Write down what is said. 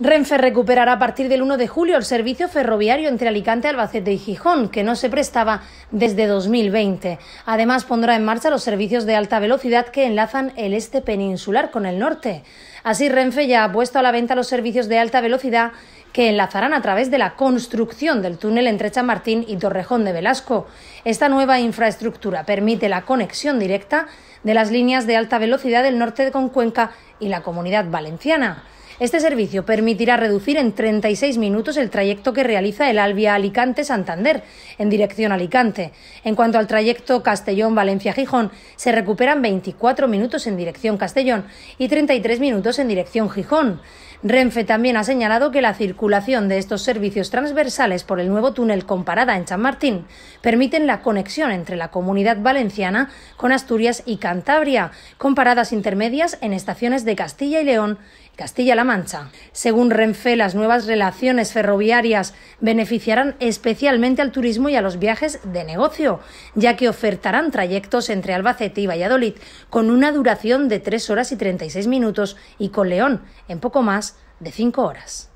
Renfe recuperará a partir del 1 de julio el servicio ferroviario entre Alicante, Albacete y Gijón, que no se prestaba desde 2020. Además, pondrá en marcha los servicios de alta velocidad que enlazan el este peninsular con el norte. Así, Renfe ya ha puesto a la venta los servicios de alta velocidad que enlazarán a través de la construcción del túnel entre Chamartín y Torrejón de Velasco. Esta nueva infraestructura permite la conexión directa de las líneas de alta velocidad del norte con Cuenca y la comunidad valenciana. Este servicio permitirá reducir en 36 minutos el trayecto que realiza el Albia Alicante-Santander en dirección Alicante. En cuanto al trayecto Castellón-Valencia-Gijón, se recuperan 24 minutos en dirección Castellón y 33 minutos en dirección Gijón. Renfe también ha señalado que la circulación de estos servicios transversales por el nuevo túnel con parada en San Martín permiten la conexión entre la comunidad valenciana con Asturias y Cantabria, con paradas intermedias en estaciones de Castilla y León, Castilla-La Mancha. Según Renfe, las nuevas relaciones ferroviarias beneficiarán especialmente al turismo y a los viajes de negocio, ya que ofertarán trayectos entre Albacete y Valladolid con una duración de 3 horas y 36 minutos y con León en poco más de 5 horas.